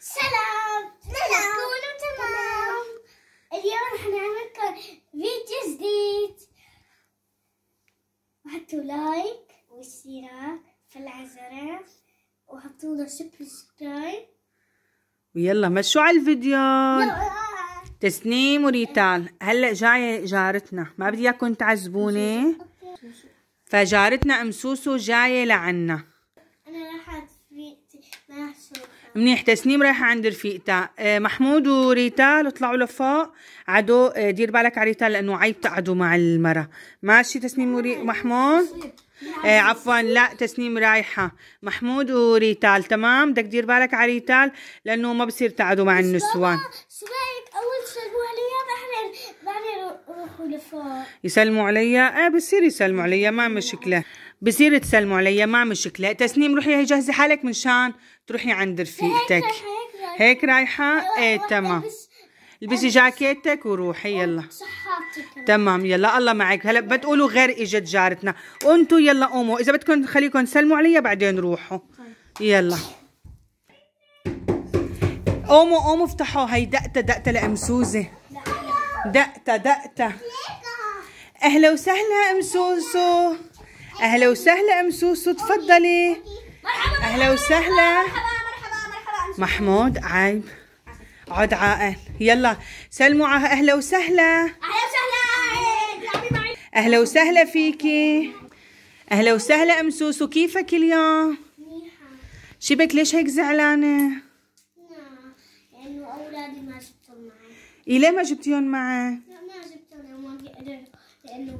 سلام سلام كونوا تمام اليوم حنعمل لكم فيديو جديد وحطوا لايك واشتراك في الجرس وحطوا له سبسكرايب ويلا مشوا على الفيديو تسنيم وريتال هلا جايه جارتنا ما بدي اياكم تعذبوني فجارتنا ام سوسو جايه لعنا منيح تسنيم رايحه عند رفيقتها آه، محمود وريتال اطلعوا لفوق عدو آه، دير بالك على ريتال لانه عيب تقعدوا مع المرة ماشي تسنيم وري محمود آه، عفوا لا تسنيم رايحة محمود وريتال تمام بدك دير بالك على ريتال لأنه ما بصير تقعدوا مع النسوان شو رأيك أول شيء بعدين روحوا لفوق يسلموا عليا اه بصير يسلموا عليا ما مشكله بصير تسلموا عليا ما مشكله تسنيم روحي هي جهزي حالك منشان تروحي عند رفيقتك هيك رايحه أيوة، أيوة، ايه تمام البسي جاكيتك وروحي يلا تمام يلا الله معك هلا بتقولوا غير اجت جارتنا وانتوا يلا قوموا اذا بدكم خليكم سلموا عليا بعدين روحوا يلا قوموا قوموا افتحوا هي دقته دقته لام سوزي لا دقتة دقتة أهلا وسهلا أم سوسو أهلا وسهلا أم سوسو تفضلي أهلا وسهلا محمود عيب عد عائل يلا سلموا على أهلا وسهلا أهلا وسهلا أهلا وسهلا فيكي أهلا وسهلا أم سوسو كيفك اليوم؟ شبك ليش هيك زعلانة؟ ليه ما جبتيهم معه؟ لا ما جبتهم يا ماما لأنه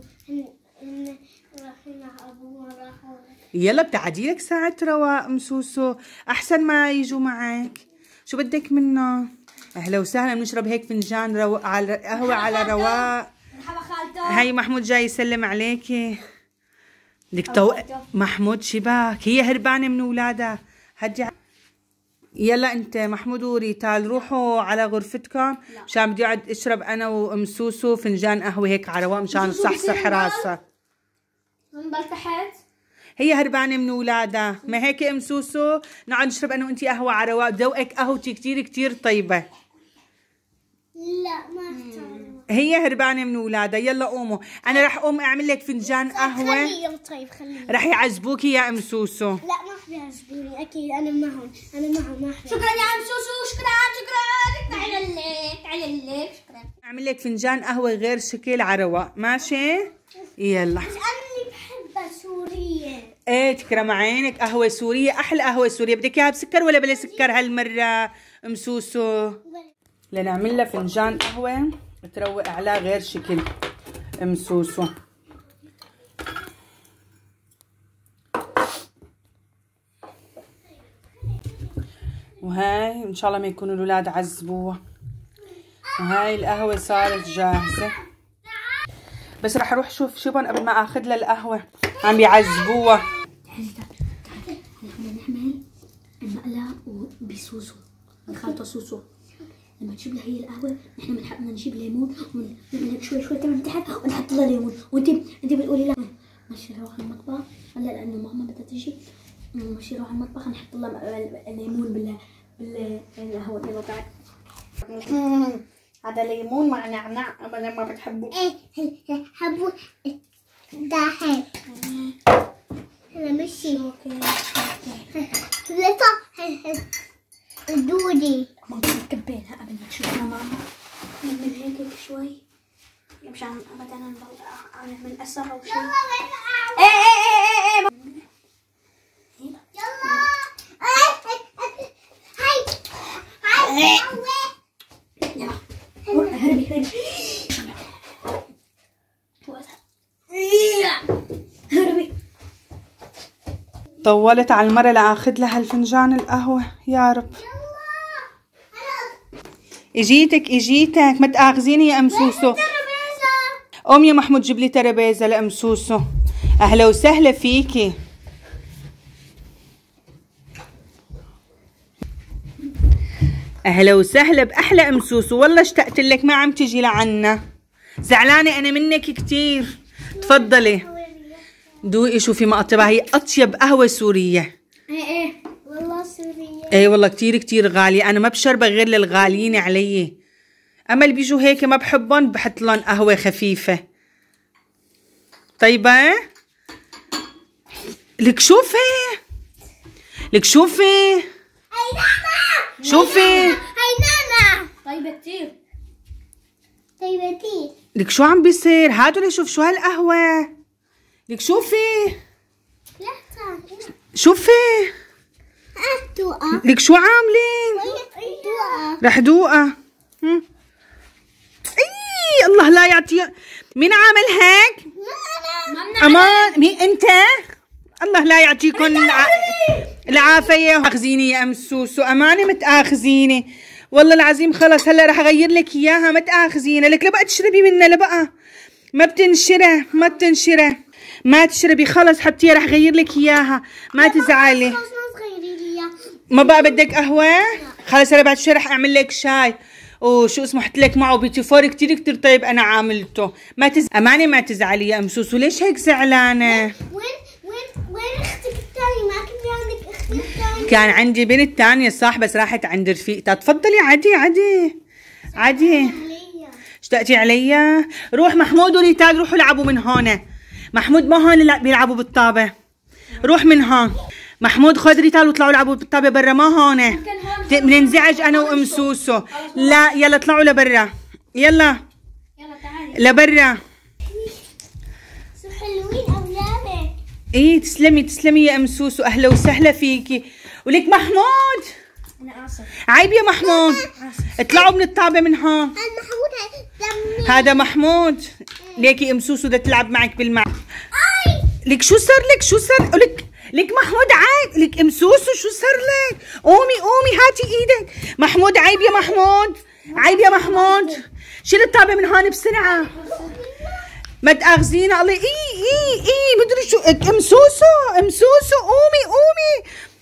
هن رايحين مع أبوهم راحوا يلا بتعدي لك ساعة رواق سوسو أحسن ما يجوا معك شو بدك منه؟ أهلا وسهلا بنشرب هيك فنجان رو... على قهوة على رواق مرحبا خالته هاي محمود جاي يسلم عليكي بدك تو... محمود شباك هي هربانة من أولادها هدي يلا انت محمود وريتال روحوا على غرفتكم مشان بدي اقعد اشرب انا وام سوسو فنجان قهوه هيك على رواق مشان صحصح راسها تحت هي هربانه من اولادها ما هيك ام سوسو نقعد نشرب انا وانت قهوه على رواق ذوقك قهوتي كثير كثير طيبه لا ما احتاج هي هربانه من اولادها يلا قوموا انا رح اقوم اعمل لك فنجان قهوه خليه طيب خليه رح يعجبوكي يا ام سوسو لا ما رح يعجبوني اكيد انا معهم انا معهم ما شكرا يا ام سوسو شكرا شكرا تعال الليل تعال لك شكرا اعمل لك فنجان قهوه غير شكل عروق ماشي يلا انا اللي بحبها سوريه ايه تكرم عينك قهوه سوريه احلى قهوه سوريه بدك اياها بسكر ولا بلا سكر هالمره ام سوسو لنعمل لها فنجان قهوه متروق على غير شكل مسوسو وهاي ان شاء الله ما يكونوا الاولاد عذبوها وهاي القهوه صارت جاهزه بس رح اروح اشوف شبن قبل ما اخذ لها القهوه عم يعذبوها نحمل المقلاة وبسوسو نخلطه سوسو لما تجيب لها هي القهوه نحن بنحب نجيب ليمون ونقلب شوي شوي تمام تحت ونحط لها ليمون وانت انت بتقولي لا ماشي روح على المطبخ هلا لانه ماما بدها تجي ماشي روح على المطبخ نحط لها ليمون بال بالقهوه يلا تعال هذا ليمون مع نعناع ابدا ما بتحبوه ايه, إيه، حبوا إيه، ده هلا مشي اوكي طولت على المرة لاخذ لها الفنجان القهوة يا رب اجيتك اجيتك ما تآخذيني يا ام سوسو قوم يا محمود جيب لي ترابيزه لام سوسو اهلا وسهلا فيكي اهلا وسهلا باحلى ام سوسو والله اشتقت لك ما عم تجي لعنا زعلانه انا منك كثير تفضلي دوقي شوفي مقط تبعها هي اطيب قهوه سوريه ايه ايه والله سوريه ايه والله كتير كتير غاليه انا ما بشربها غير للغاليين علي اما اللي بيجوا هيك ما بحبهم بحط لهم قهوه خفيفه طيبه لك شوفي لك شوفي هي نانا شوفي هي نانا طيبه كتير طيبه كتير لك شو عم بيصير هاتوا لشوف شو هالقهوه لك شوفي شوفي لك شو عاملين رح دوقة اي الله لا يعطي مين عامل هيك امان مين انت الله لا يعطيكم العافية اخزيني يا ام سوسو امانة متاخذيني والله العظيم خلص هلا رح اغير لك اياها متاخذيني لك لبقى تشربي منها لبقى ما بتنشره ما بتنشره ما تشربي خلص حبتيه رح غير لك اياها ما تزعلي خلص ما تغيري لي ما بقى بدك قهوه خلص انا بعد شوي رح اعمل لك شاي وشو اسمه حط لك معه بيوتي فور كثير كثير طيب انا عاملته ما تز... امانه ما تزعلي يا ام سوسو ليش هيك زعلانه وين وين وين اختك الثانيه ما كان عندك الثانيه كان عندي بنت ثانيه صح بس راحت عند رفيقتها تفضلي عادي عادي عادي اشتقتي علي روح محمود وريتال روحوا العبوا من هون محمود ما هون لا بيلعبوا بالطابه روح من هون محمود خذ ريتال وطلعوا العبوا بالطابه برا ما هون بننزعج انا وام سوسو لا يلا اطلعوا لبرا يلا يلا تعالي لبرا حلوين اولادك ايه تسلمي تسلمي يا ام سوسو اهلا وسهلا فيكي ولك محمود انا اسف عيب يا محمود اطلعوا من الطابه من هون هذا محمود هذا محمود ليكي ام سوسو بدها تلعب معك بالمعركه لك شو صار لك شو صار لك لك محمود عيب لك امسوسه شو صار لك قومي قومي هاتي ايدك محمود عيب يا محمود عيب يا محمود شيل الطابه من هون بسرعه ما تاخذينا الله اي اي اي مدري شو امسوسه امسوسه قومي قومي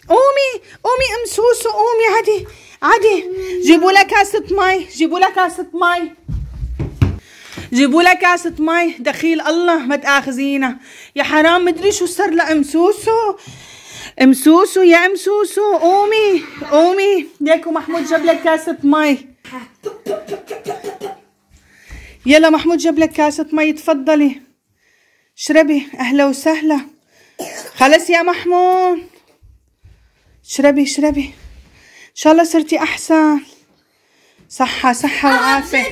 قومي قومي امسوسه قومي عادي عادي جيبوا لها كاسه مي جيبوا لها كاسه مي جيبوا لها كاسة مي دخيل الله ما تآخذينا يا حرام مدري شو صار أم امسوسو يا امسوسو قومي قومي ليكو محمود جاب لك كاسة مي يلا محمود جاب لك كاسة مي تفضلي اشربي اهلا وسهلا خلص يا محمود اشربي اشربي ان شاء الله صرتي احسن صحة صحة وعافية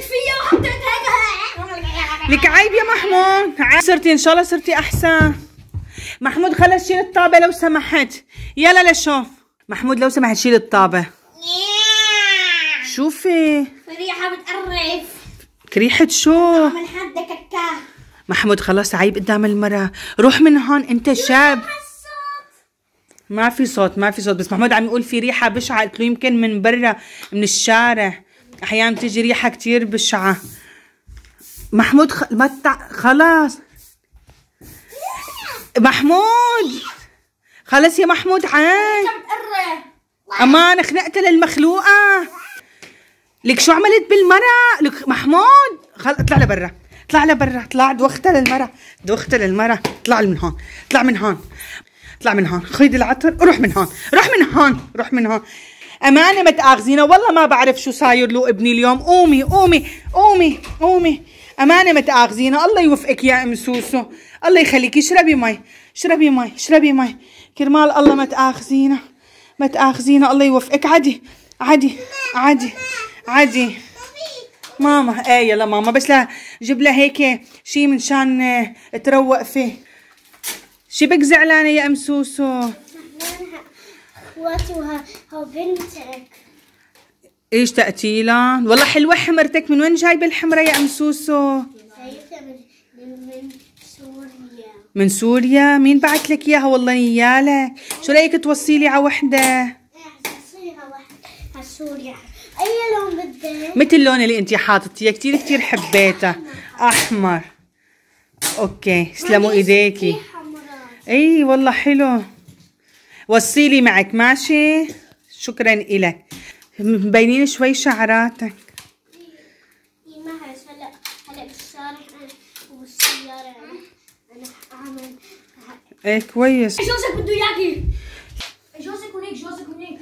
لك عيب يا محمود صرتي ان شاء الله صرتي احسن محمود خلص شيل الطابه لو سمحت يلا لشوف محمود لو سمحت شيل الطابه شوفي ريحه بتقرف ريحه شو محمود خلاص عيب قدام المراه روح من هون انت شاب ما في صوت ما في صوت بس محمود عم يقول في ريحه بشعه قلت له يمكن من برا من الشارع احيانا بتيجي ريحه كثير بشعه محمود خ... متع... خلاص محمود خلاص يا محمود عين امان خنقت للمخلوقه لك شو عملت بالمرة لك محمود خل... اطلع لبرا اطلع لبرا اطلع دوختها للمرة دوختها للمرة اطلع من هون اطلع من هون اطلع من هون خيد العطر روح من هون روح من هون روح من هون امانه متاخذينه والله ما بعرف شو صاير له ابني اليوم قومي قومي قومي قومي امانه متأخذينه الله يوفقك يا ام سوسو الله يخليكي اشربي مي اشربي مي اشربي مي كرمال الله متأخذينه متأخذينه الله يوفقك عادي عادي عادي عادي ماما ايه يلا ماما بس لا جيب لها هيك شيء من شان آه، تروق فيه شي بك زعلانه يا ام سوسو اخواتها بنتك ايش تقتيلا والله حلوة حمرتك من وين جايبة الحمرة يا ام سوسو من, من سوريا من سوريا مين بعت لك اياها والله نيالك شو رايك إيه، توصيلي على وحدة على سوريا اي لون بدك مثل اللون اللي انت حاطتيه كثير كثير حبيته احمر اوكي سلموا ايديكي اي والله حلو وصيلي معك ماشي شكرا لك مبينين شوي شعراتك هلا هلا انا ايه كويس إيه، جوزك بده اياكي إيه، جوزك هنيك جوزك هنيك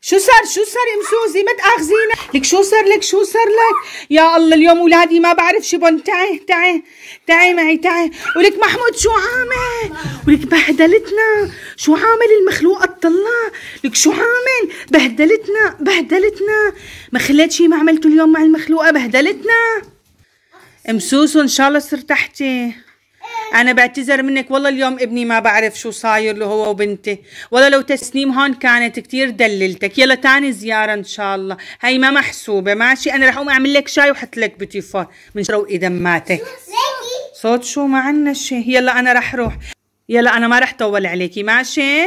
شو صار شو صار يا مسوزي ما تاخذينا لك شو صار لك شو صار لك يا الله اليوم اولادي ما بعرف شو بن تعي تعي تعي معي تعي ولك محمود شو عامل ولك بهدلتنا شو عامل المخلوق الله لك شو عامل بهدلتنا بهدلتنا ما خليت شي ما عملته اليوم مع المخلوقه بهدلتنا ام سوسو ان شاء الله صرتحتي انا بعتذر منك والله اليوم ابني ما بعرف شو صاير له هو وبنتي والله لو تسنيم هون كانت كتير دللتك يلا تاني زياره ان شاء الله هي ما محسوبه ماشي انا رح اقوم اعمل لك شاي وحط لك بتيفور من شروقي دماتك صوت شو ما عنا شي يلا انا رح روح يلا انا ما رح طول عليكي ماشي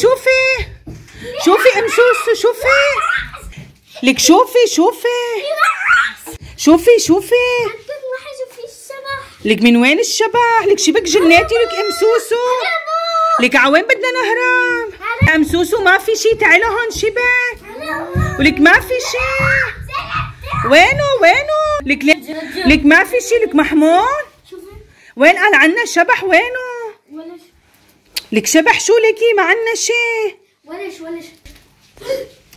شوفي شوفي ام سوسو شوفي لك شوفي شوفي شوفي شوفي لك من وين الشبح لك شبك جناتي لك ام سوسو لك عوين بدنا نهرب ام سوسو ما في شي تعي لهون شبك ولك ما في شي وينو وينو لك لك ما في شي لك محمود وين قال عنا شبح وينو لك شبح شو لكي ما عنا شيء ولش ولش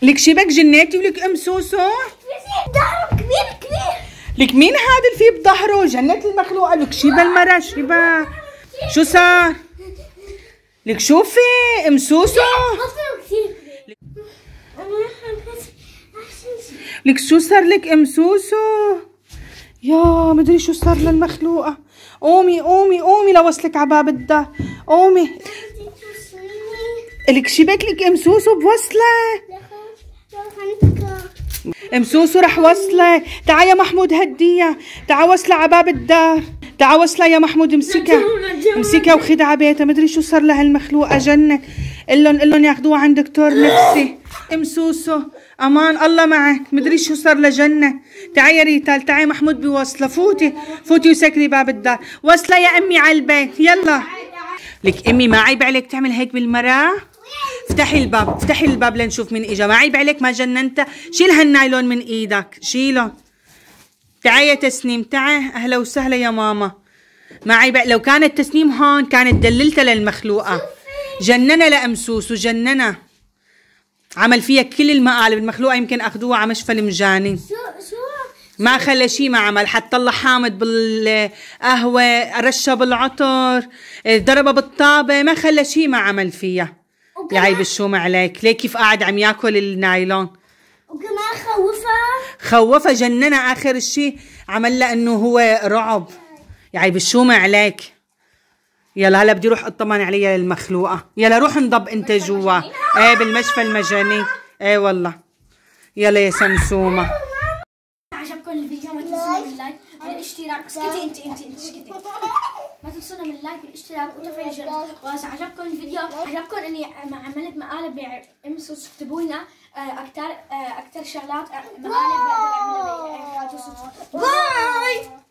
لك شبك جناتي ولك ام سوسو ظهره كبير كبير لك مين هذا اللي في بظهره جنات المخلوقه لك شيبه المرة شيبه شو صار لك شوفي ام سوسو لك شو صار لك ام سوسو يا مدري شو صار للمخلوقة قومي قومي قومي لوصلك على باب الدار قومي لك شبك لك ام سوسو بوصلة ام سوسو رح وصلة تعا يا محمود هديها تعا وصلة على باب الدار تعا وصلة يا محمود امسكها امسكها وخدها على بيتها مدري شو صار لهالمخلوقة جنة قلن قلن ياخدوها عند دكتور نفسي ام سوسو امان الله معك مدري شو صار لجنه تعي يا ريتال تعي محمود بوصله فوتي فوتي وسكري باب الدار وصله يا امي على البيت يلا لك امي ما عيب عليك تعمل هيك بالمراه افتحي الباب افتحي الباب لنشوف مين اجا ما عيب عليك ما جننت شيل هالنايلون من ايدك شيله تعي يا تسنيم تعي اهلا وسهلا يا ماما ما عيب لو كانت تسنيم هون كانت دللتها للمخلوقه جننة لامسوس وجننة عمل فيها كل المقالب المخلوقه يمكن اخذوها على مشفى المجاني شو شو ما خلى شيء ما عمل حتى الله حامض بالقهوه رشها بالعطر ضربها بالطابه ما خلى شيء ما عمل فيها يا عيب الشوم عليك ليه كيف قاعد عم ياكل النايلون وكمان خوفها خوفها جننها اخر شيء عمل لها انه هو رعب يا عيب الشوم عليك يلا هلا بدي روح اطمن عليها المخلوقه يلا روح انضب انت جوا ايه بالمشفى المجاني ايه والله يلا يا سمسومه عجبكم الفيديو ما تنسونا من اللايك والاشتراك اسكتي انت انت انت ما تنسونا من اللايك والاشتراك وتفعيل الجرس واذا عجبكم الفيديو عجبكم اني عملت مقالب بامسوا اكتبوا لنا اكثر اكثر شغلات مقالب بقدر اعملها باي